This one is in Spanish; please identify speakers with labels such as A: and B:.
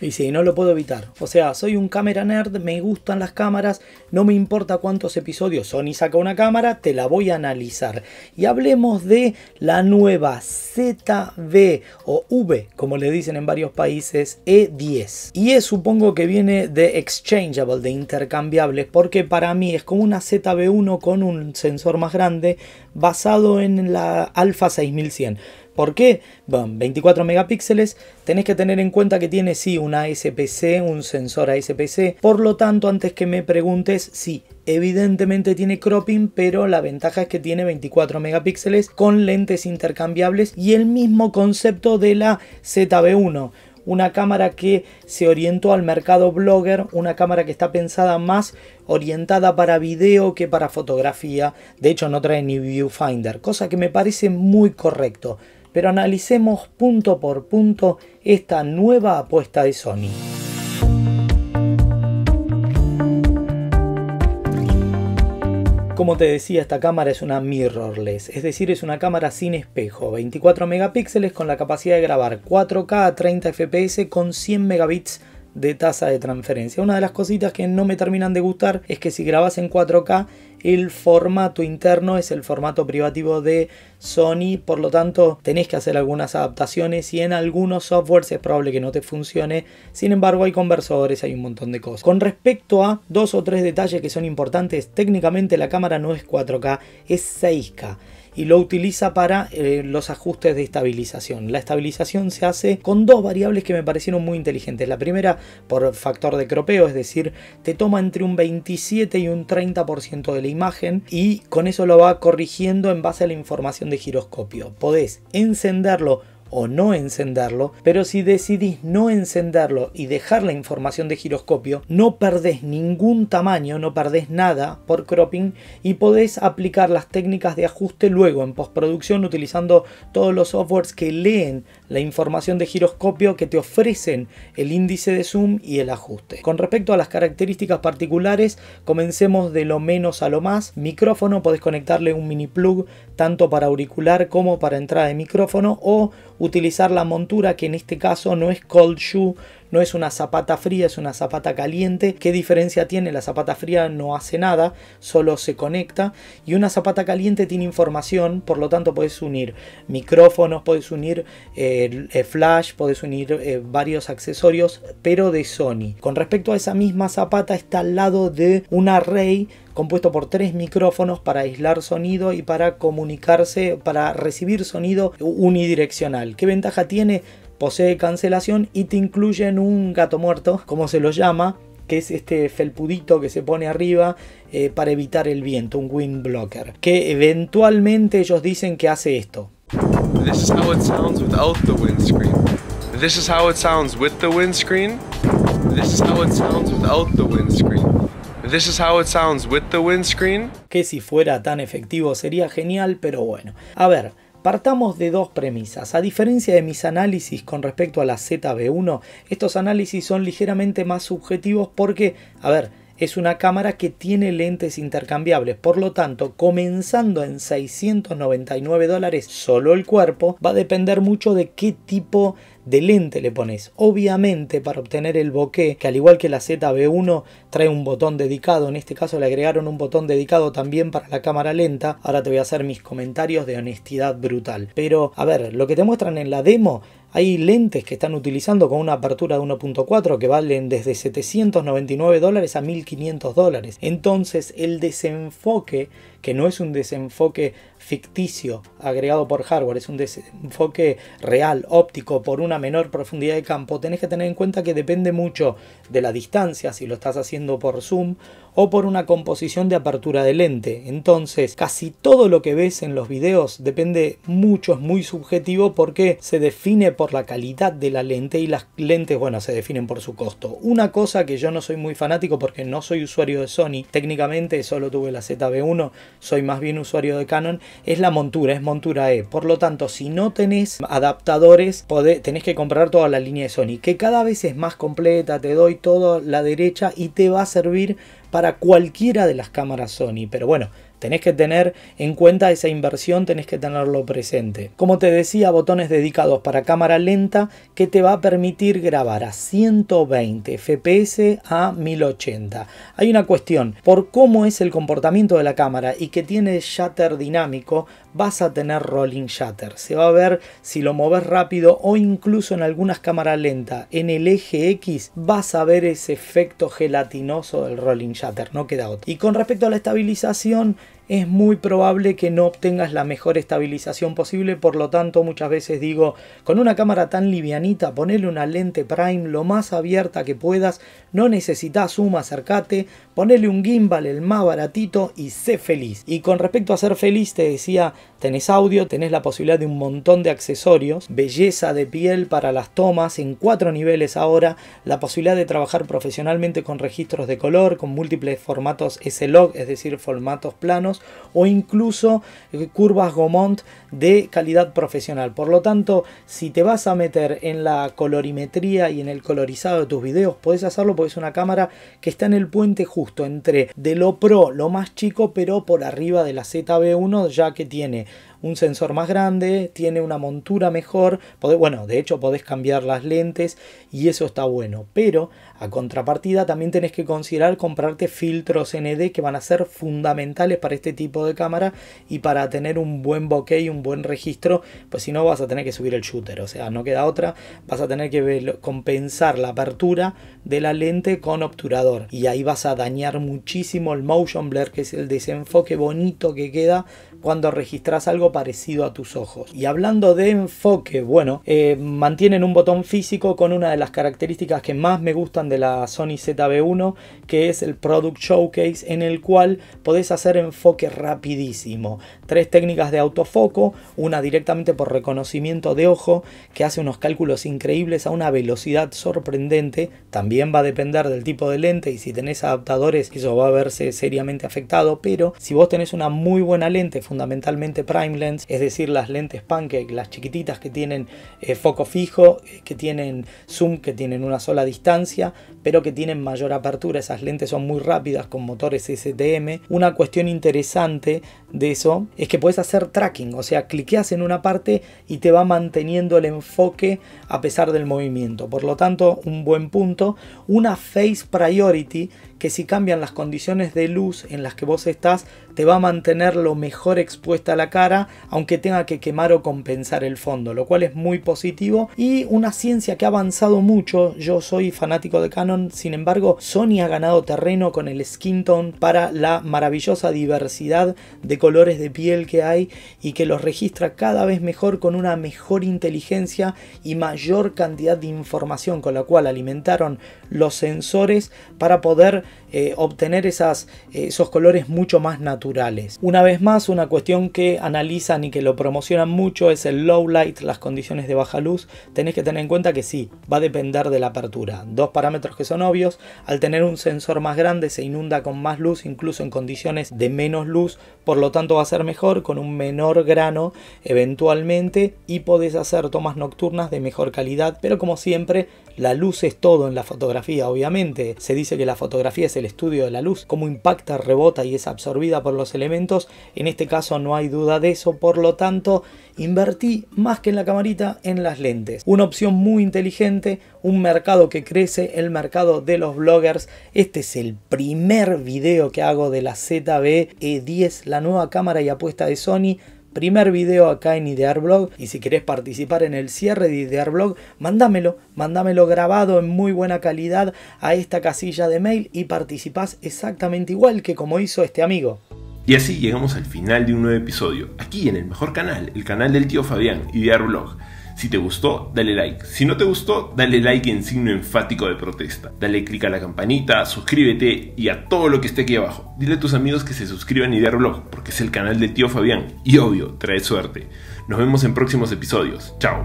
A: Y sí, no lo puedo evitar. O sea, soy un cámara nerd, me gustan las cámaras, no me importa cuántos episodios Sony saca una cámara, te la voy a analizar. Y hablemos de la nueva ZV o V, como le dicen en varios países, E10. Y es, supongo que viene de exchangeable, de intercambiable, porque para mí es como una ZV1 con un sensor más grande basado en la Alpha 6100. ¿Por qué? Bueno, 24 megapíxeles, tenés que tener en cuenta que tiene sí una SPC, un sensor ASPC, por lo tanto antes que me preguntes, sí, evidentemente tiene cropping, pero la ventaja es que tiene 24 megapíxeles con lentes intercambiables y el mismo concepto de la ZB1 una cámara que se orientó al mercado blogger, una cámara que está pensada más orientada para video que para fotografía, de hecho no trae ni viewfinder, cosa que me parece muy correcto pero analicemos punto por punto esta nueva apuesta de Sony. Como te decía, esta cámara es una mirrorless, es decir, es una cámara sin espejo, 24 megapíxeles con la capacidad de grabar 4K a 30 fps con 100 megabits de tasa de transferencia. Una de las cositas que no me terminan de gustar es que si grabas en 4K el formato interno es el formato privativo de Sony, por lo tanto tenés que hacer algunas adaptaciones y en algunos softwares es probable que no te funcione, sin embargo hay conversores, hay un montón de cosas. Con respecto a dos o tres detalles que son importantes, técnicamente la cámara no es 4K, es 6K y lo utiliza para eh, los ajustes de estabilización. La estabilización se hace con dos variables que me parecieron muy inteligentes. La primera por factor de cropeo, es decir, te toma entre un 27 y un 30% de la imagen y con eso lo va corrigiendo en base a la información de giroscopio. Podés encenderlo o no encenderlo, pero si decidís no encenderlo y dejar la información de giroscopio, no perdés ningún tamaño, no perdés nada por cropping y podés aplicar las técnicas de ajuste luego en postproducción utilizando todos los softwares que leen la información de giroscopio que te ofrecen el índice de zoom y el ajuste. Con respecto a las características particulares, comencemos de lo menos a lo más. Micrófono, podés conectarle un mini plug tanto para auricular como para entrada de micrófono o utilizar la montura que en este caso no es cold shoe, no es una zapata fría, es una zapata caliente. ¿Qué diferencia tiene? La zapata fría no hace nada, solo se conecta. Y una zapata caliente tiene información, por lo tanto puedes unir micrófonos, puedes unir eh, eh, flash, puedes unir eh, varios accesorios, pero de Sony. Con respecto a esa misma zapata está al lado de un array compuesto por tres micrófonos para aislar sonido y para comunicarse, para recibir sonido unidireccional. ¿Qué ventaja tiene? posee cancelación y te incluyen un gato muerto, como se lo llama, que es este felpudito que se pone arriba eh, para evitar el viento, un wind blocker, que eventualmente ellos dicen que hace esto. This how it sounds without the windscreen. This is how it sounds with the windscreen. This is how it sounds without the windscreen. This is how it sounds with the windscreen. Que si fuera tan efectivo sería genial, pero bueno. A ver, Partamos de dos premisas. A diferencia de mis análisis con respecto a la ZB1, estos análisis son ligeramente más subjetivos porque, a ver, es una cámara que tiene lentes intercambiables, por lo tanto, comenzando en 699 dólares solo el cuerpo, va a depender mucho de qué tipo de lente le pones. Obviamente para obtener el bokeh, que al igual que la ZB1 trae un botón dedicado, en este caso le agregaron un botón dedicado también para la cámara lenta, ahora te voy a hacer mis comentarios de honestidad brutal. Pero a ver, lo que te muestran en la demo hay lentes que están utilizando con una apertura de 1.4 que valen desde 799 dólares a 1500 dólares. Entonces el desenfoque, que no es un desenfoque ficticio agregado por hardware, es un desenfoque real, óptico, por una menor profundidad de campo, tenés que tener en cuenta que depende mucho de la distancia, si lo estás haciendo por zoom o por una composición de apertura de lente. Entonces, casi todo lo que ves en los videos depende mucho, es muy subjetivo porque se define por la calidad de la lente y las lentes, bueno, se definen por su costo. Una cosa que yo no soy muy fanático porque no soy usuario de Sony, técnicamente solo tuve la ZB1, soy más bien usuario de Canon es la montura, es montura E. Por lo tanto, si no tenés adaptadores, tenés que comprar toda la línea de Sony, que cada vez es más completa, te doy toda la derecha y te va a servir para cualquiera de las cámaras Sony. Pero bueno, Tenés que tener en cuenta esa inversión, tenés que tenerlo presente. Como te decía, botones dedicados para cámara lenta que te va a permitir grabar a 120 fps a 1080. Hay una cuestión, por cómo es el comportamiento de la cámara y que tiene shutter dinámico, vas a tener rolling shutter. Se va a ver si lo moves rápido o incluso en algunas cámaras lentas. En el eje X vas a ver ese efecto gelatinoso del rolling shutter, no queda otro. Y con respecto a la estabilización, es muy probable que no obtengas la mejor estabilización posible, por lo tanto muchas veces digo, con una cámara tan livianita, ponele una lente prime lo más abierta que puedas, no necesitas zoom, acercate, ponele un gimbal el más baratito y sé feliz. Y con respecto a ser feliz te decía, tenés audio, tenés la posibilidad de un montón de accesorios, belleza de piel para las tomas en cuatro niveles ahora, la posibilidad de trabajar profesionalmente con registros de color, con múltiples formatos S-Log, es decir, formatos planos, o incluso eh, curvas Gomont de calidad profesional. Por lo tanto, si te vas a meter en la colorimetría y en el colorizado de tus videos, puedes hacerlo porque es una cámara que está en el puente justo entre de lo pro, lo más chico, pero por arriba de la ZB1, ya que tiene un sensor más grande, tiene una montura mejor, bueno, de hecho podés cambiar las lentes y eso está bueno, pero a contrapartida también tenés que considerar comprarte filtros ND que van a ser fundamentales para este tipo de cámara y para tener un buen bokeh y un buen registro, pues si no vas a tener que subir el shooter, o sea, no queda otra, vas a tener que compensar la apertura de la lente con obturador y ahí vas a dañar muchísimo el motion blur, que es el desenfoque bonito que queda cuando registras algo parecido a tus ojos. Y hablando de enfoque, bueno, eh, mantienen un botón físico con una de las características que más me gustan de la Sony ZB1, que es el Product Showcase, en el cual podés hacer enfoque rapidísimo. Tres técnicas de autofoco, una directamente por reconocimiento de ojo, que hace unos cálculos increíbles a una velocidad sorprendente, también va a depender del tipo de lente y si tenés adaptadores eso va a verse seriamente afectado, pero si vos tenés una muy buena lente, fundamentalmente prime lens, es decir, las lentes pancake, las chiquititas que tienen eh, foco fijo, eh, que tienen zoom, que tienen una sola distancia, pero que tienen mayor apertura. Esas lentes son muy rápidas con motores STM. Una cuestión interesante de eso es que puedes hacer tracking, o sea, cliqueas en una parte y te va manteniendo el enfoque a pesar del movimiento. Por lo tanto, un buen punto. Una face priority que si cambian las condiciones de luz en las que vos estás, te va a mantener lo mejor expuesta a la cara, aunque tenga que quemar o compensar el fondo, lo cual es muy positivo. Y una ciencia que ha avanzado mucho, yo soy fanático de Canon, sin embargo, Sony ha ganado terreno con el skin tone para la maravillosa diversidad de colores de piel que hay y que los registra cada vez mejor con una mejor inteligencia y mayor cantidad de información con la cual alimentaron los sensores para poder eh, obtener esas, eh, esos colores mucho más naturales. Una vez más, una cuestión que analizan y que lo promocionan mucho es el low light, las condiciones de baja luz. Tenés que tener en cuenta que sí, va a depender de la apertura. Dos parámetros que son obvios, al tener un sensor más grande se inunda con más luz, incluso en condiciones de menos luz, por lo tanto va a ser mejor con un menor grano eventualmente y podés hacer tomas nocturnas de mejor calidad, pero como siempre la luz es todo en la fotografía, obviamente. Se dice que la fotografía es el estudio de la luz, cómo impacta, rebota y es absorbida por los elementos. En este caso no hay duda de eso, por lo tanto invertí más que en la camarita en las lentes. Una opción muy inteligente, un mercado que crece, el mercado de los bloggers. Este es el primer video que hago de la ZB-E10, la nueva cámara y apuesta de Sony. Primer video acá en Idear Blog y si querés participar en el cierre de Idear Blog, mándamelo, mándamelo grabado en muy buena calidad a esta casilla de mail y participás exactamente igual que como hizo este amigo. Y así llegamos al final de un nuevo episodio, aquí en el mejor canal, el canal del tío Fabián, Idear Blog. Si te gustó, dale like. Si no te gustó, dale like en signo enfático de protesta. Dale click a la campanita, suscríbete y a todo lo que esté aquí abajo. Dile a tus amigos que se suscriban y blog, porque es el canal de tío Fabián. Y obvio, trae suerte. Nos vemos en próximos episodios. Chao.